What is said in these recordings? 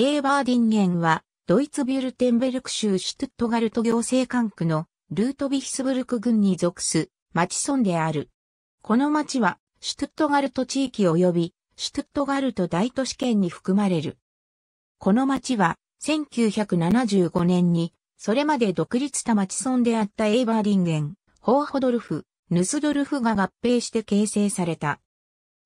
エーバーディンゲンは、ドイツビュルテンベルク州シュトゥットガルト行政管区のルートビヒスブルク郡に属す町村である。この町は、シュトゥットガルト地域及び、シュトゥットガルト大都市圏に含まれる。この町は、1975年に、それまで独立した町村であったエーバーディンゲン、ホーホドルフ、ヌスドルフが合併して形成された。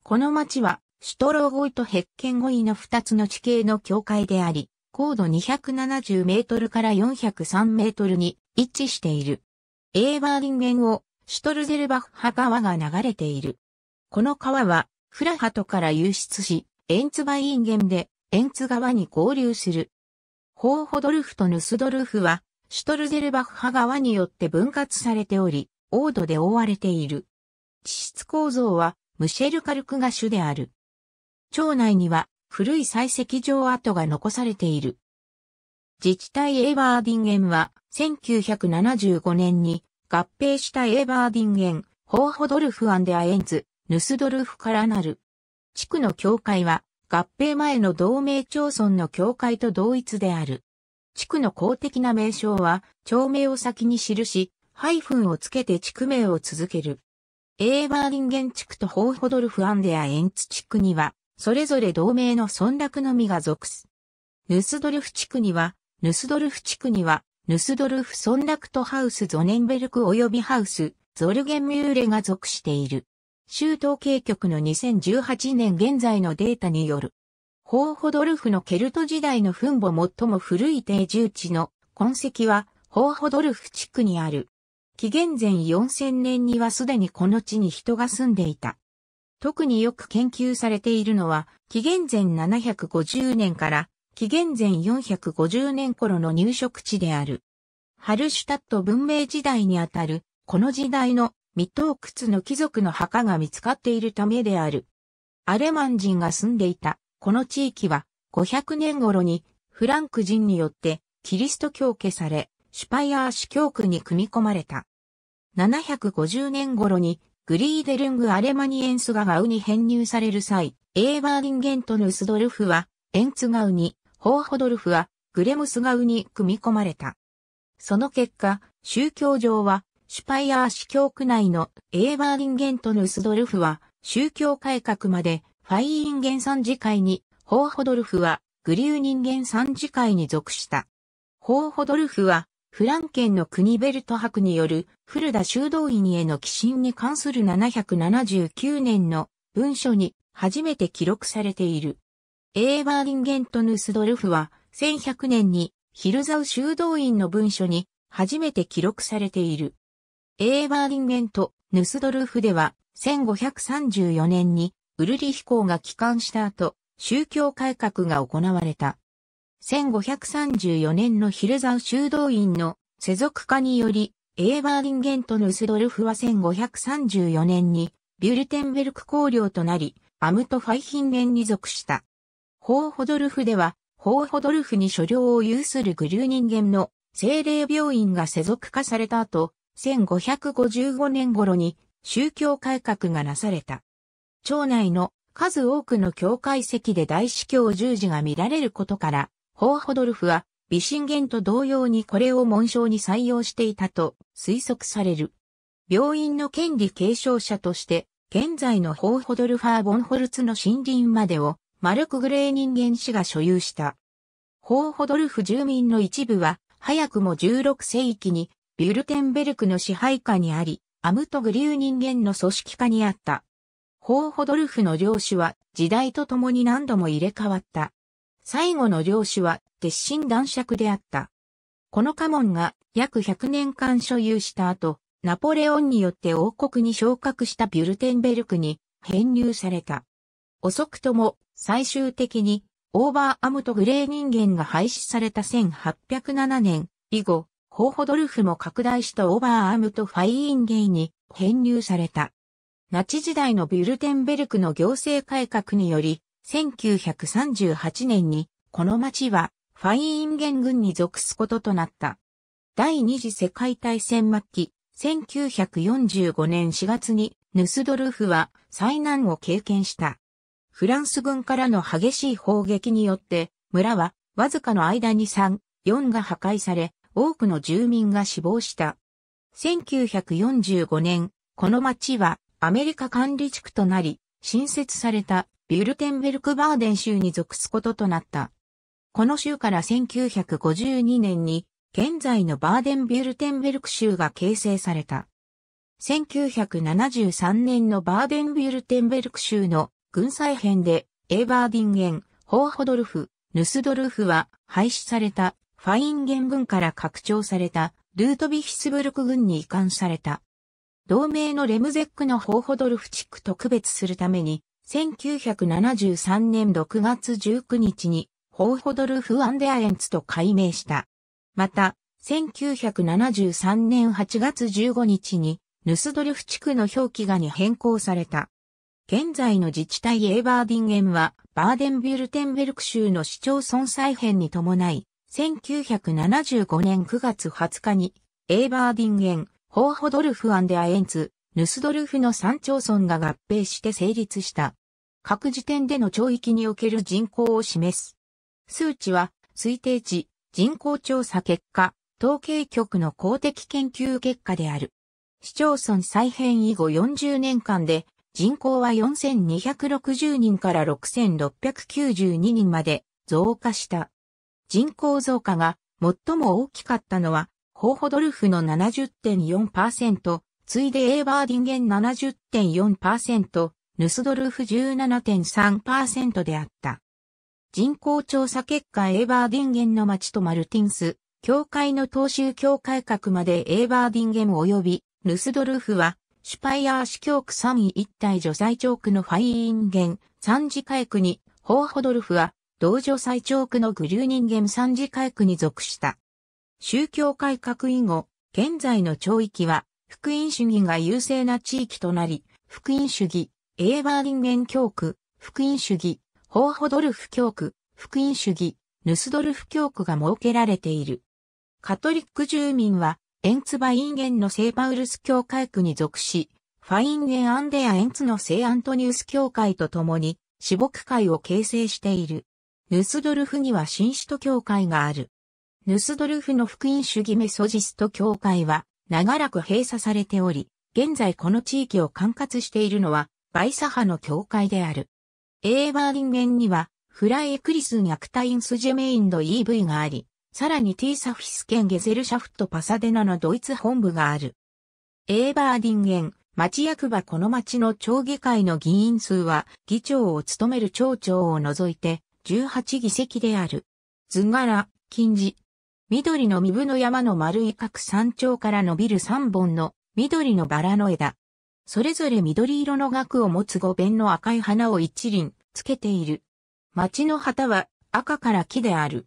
この町はシュトローゴイとヘッケンゴイの2つの地形の境界であり、高度270メートルから403メートルに位置している。エーバーリンをシュトルゼルバッハ川が流れている。この川はフラハトから流出し、エンツバインゲンでエンツ川に合流する。ホーホドルフとヌスドルフはシュトルゼルバッハ川によって分割されており、オードで覆われている。地質構造はムシェルカルクが主である。町内には古い採石場跡が残されている。自治体エバーディンゲンは1975年に合併したエバーディンゲン、ホーホドルフアンデアエンツ、ヌスドルフからなる。地区の境界は合併前の同盟町村の境界と同一である。地区の公的な名称は町名を先に記し、ハイフンをつけて地区名を続ける。エーバーディンゲン地区とホーホドルフ・アンデア・エンツ地区には、それぞれ同盟の村落のみが属す。ヌスドルフ地区には、ヌスドルフ地区には、ヌスドルフ村落とハウスゾネンベルク及びハウス、ゾルゲンミューレが属している。州統計局の2018年現在のデータによる。ホーホドルフのケルト時代の墳墓最も古い定住地の痕跡は、ホーホドルフ地区にある。紀元前4000年にはすでにこの地に人が住んでいた。特によく研究されているのは、紀元前750年から紀元前450年頃の入植地である。ハルシュタット文明時代にあたる、この時代の未洞窟の貴族の墓が見つかっているためである。アレマン人が住んでいた、この地域は、500年頃にフランク人によってキリスト教化され、シュパイアー主教区に組み込まれた。750年頃にグリーデルング・アレマニエンスがガウに編入される際、エーバーディンゲントヌスドルフは、エンツガウに、ホーホドルフは、グレムスガウに組み込まれた。その結果、宗教上は、シュパイアー司教区内のエーバーディンゲントヌスドルフは、宗教改革まで、ファイインゲン参事会に、ホーホドルフは、グリュー人間参事会に属した。ホーホドルフは、フランケンの国ベルト博による古田修道院への寄進に関する779年の文書に初めて記録されている。エーバーリンゲント・ヌスドルフは1100年にヒルザウ修道院の文書に初めて記録されている。エーバーリンゲント・ヌスドルフでは1534年にウルリヒ公が帰還した後、宗教改革が行われた。1534年のヒルザウ修道院の世俗化により、エーバー人間ンゲントのスドルフは1534年にビュルテンベルク公領となり、アムトファイヒンゲンに属した。ホーホドルフでは、ホーホドルフに所領を有するグリューニンゲンの精霊病院が世俗化された後、1555年頃に宗教改革がなされた。町内の数多くの教会席で大司教十字が見られることから、ホーホドルフは、美信源と同様にこれを紋章に採用していたと推測される。病院の権利継承者として、現在のホーホドルファー・ボンホルツの森林までを、マルク・グレー人間氏が所有した。ホーホドルフ住民の一部は、早くも16世紀に、ビュルテンベルクの支配下にあり、アムトグリュー人間の組織下にあった。ホーホドルフの領主は、時代とともに何度も入れ替わった。最後の領主は鉄心男爵であった。この家紋が約100年間所有した後、ナポレオンによって王国に昇格したビュルテンベルクに編入された。遅くとも最終的にオーバーアムとグレー人間が廃止された1807年以後、ホーホドルフも拡大したオーバーアムとファイインゲイに編入された。ナチ時代のビュルテンベルクの行政改革により、1938年にこの町はファイーンゲン郡に属すこととなった。第二次世界大戦末期、1945年4月にヌスドルフは災難を経験した。フランス軍からの激しい砲撃によって村はわずかの間に3、4が破壊され多くの住民が死亡した。1945年、この町はアメリカ管理地区となり、新設されたビュルテンベルクバーデン州に属すこととなった。この州から1952年に現在のバーデンビュルテンベルク州が形成された。1973年のバーデンビュルテンベルク州の軍裁編でエーバーディンゲン、ホーホドルフ、ヌスドルフは廃止されたファインゲン軍から拡張されたルートビヒスブルク軍に移管された。同盟のレムゼックのホーホドルフ地区と区別するために1973年6月19日に、ホーホドルフ・アンデアエンツと改名した。また、1973年8月15日に、ヌスドルフ地区の表記がに変更された。現在の自治体エーバーディンゲンは、バーデンビュルテンベルク州の市町村再編に伴い、1975年9月20日に、エーバーディンゲン、ホーホドルフ・アンデアエンツ、ヌスドルフの3町村が合併して成立した。各時点での町域における人口を示す。数値は、推定値、人口調査結果、統計局の公的研究結果である。市町村再編以後40年間で、人口は4260人から6692人まで増加した。人口増加が最も大きかったのは、ホーホドルフの70.4%、次いでエーバーディンゲン70.4%、ヌスドルフ17.3%であった。人口調査結果エーバーディンゲンの町とマルティンス、教会の当州教改革までエーバーディンゲン及び、ヌスドルフは、シュパイアー市教区3位一体除最長区のファイインゲン、3次会区に、ホーホドルフは、同女最長区のグリュー人間三3次会区に属した。宗教改革以後、現在の町域は、福音主義が優勢な地域となり、福音主義、エーバーリンゲン教区、福音主義、ホーホドルフ教区、福音主義、ヌスドルフ教区が設けられている。カトリック住民は、エンツバインゲンの聖パウルス教会区に属し、ファインゲンアンデアエンツの聖アントニウス教会と共に、死牧会を形成している。ヌスドルフには新首都教会がある。ヌスドルフの福音主義メソジスト教会は、長らく閉鎖されており、現在この地域を管轄しているのは、バイサ派の教会である。エーバーリンゲンには、フライエクリスニャクタインス・ジェメインド EV があり、さらにティーサフィス県ゲゼルシャフトパサデナのドイツ本部がある。エーバーディンゲン、町役場この町の町議会の議員数は、議長を務める町長を除いて、18議席である。図柄、近似、緑の身分の山の丸い各山頂から伸びる三本の緑のバラの枝。それぞれ緑色の額を持つ五弁の赤い花を一輪つけている。町の旗は赤から木である。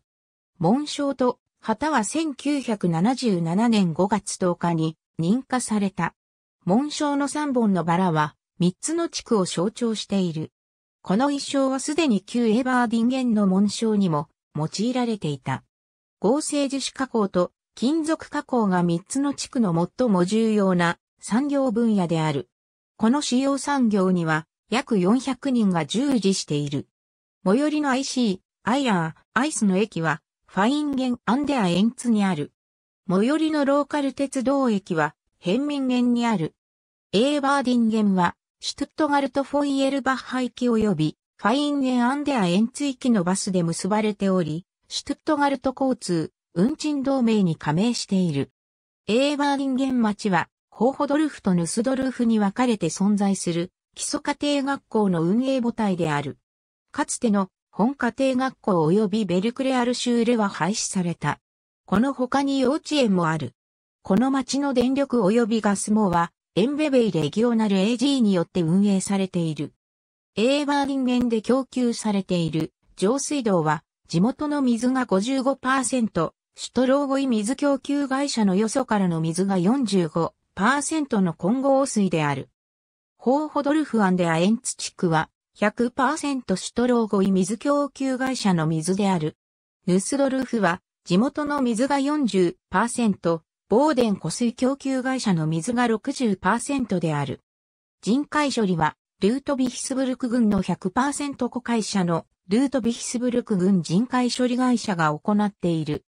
紋章と旗は1977年5月10日に認可された。紋章の三本のバラは三つの地区を象徴している。この一章はすでに旧エバーディンゲンの紋章にも用いられていた。合成樹脂加工と金属加工が3つの地区の最も重要な産業分野である。この主要産業には約400人が従事している。最寄りの IC、アイアー、アイスの駅はファインゲン・アンデア・エンツにある。最寄りのローカル鉄道駅はヘンミンゲンにある。エーバーディンゲンはシュトゥットガルト・フォイエルバッハ行き及びファインゲン・アンデア・エンツ行きのバスで結ばれており、シュトゥットガルト交通、運賃同盟に加盟している。エーバーリンゲン町は、ホーホドルフとヌスドルフに分かれて存在する基礎家庭学校の運営母体である。かつての本家庭学校及びベルクレアル州では廃止された。この他に幼稚園もある。この町の電力及びガス網は、エンベベイレギオナル AG によって運営されている。エーバーリンゲンで供給されている上水道は地元の水が55%、シュトローゴイ水供給会社のよそからの水が45%の混合水である。ホーホドルフアンデアエンツ地区は100%シュトローゴイ水供給会社の水である。ヌスドルフは地元の水が40%、ボーデン湖水供給会社の水が60%である。人海処理はルートビヒスブルク郡の100%湖会社のルートビヒスブルク郡人海処理会社が行っている。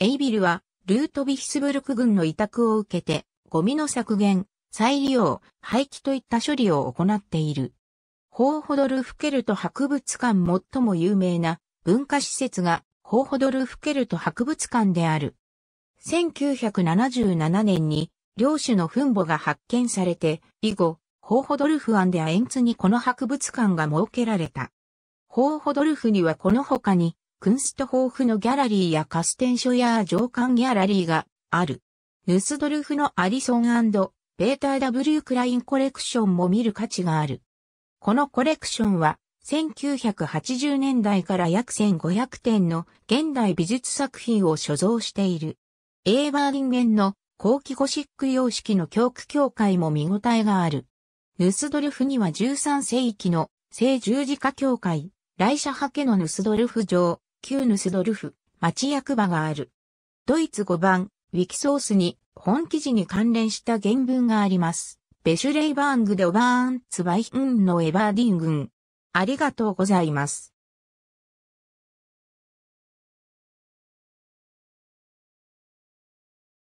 エイビルは、ルートビヒスブルク郡の委託を受けて、ゴミの削減、再利用、廃棄といった処理を行っている。ホーホドルフケルト博物館最も有名な文化施設がホーホドルフケルト博物館である。1977年に領主の墳墓が発見されて、以後、ホーホドルフアンデアエンツにこの博物館が設けられた。ホーホドルフにはこの他に、クンストホーフのギャラリーやカステンショや上官ギャラリーがある。ヌスドルフのアリソンベータ W クラインコレクションも見る価値がある。このコレクションは、1980年代から約1500点の現代美術作品を所蔵している。エーバーリンゲンの後期ゴシック様式の教区教会も見応えがある。ヌスドルフには13世紀の聖十字架教会、来社派家のヌスドルフ城、旧ヌスドルフ、町役場がある。ドイツ5番、ウィキソースに、本記事に関連した原文があります。ベシュレイバーングでオバーンツバインのエバーディングン。ありがとうございます。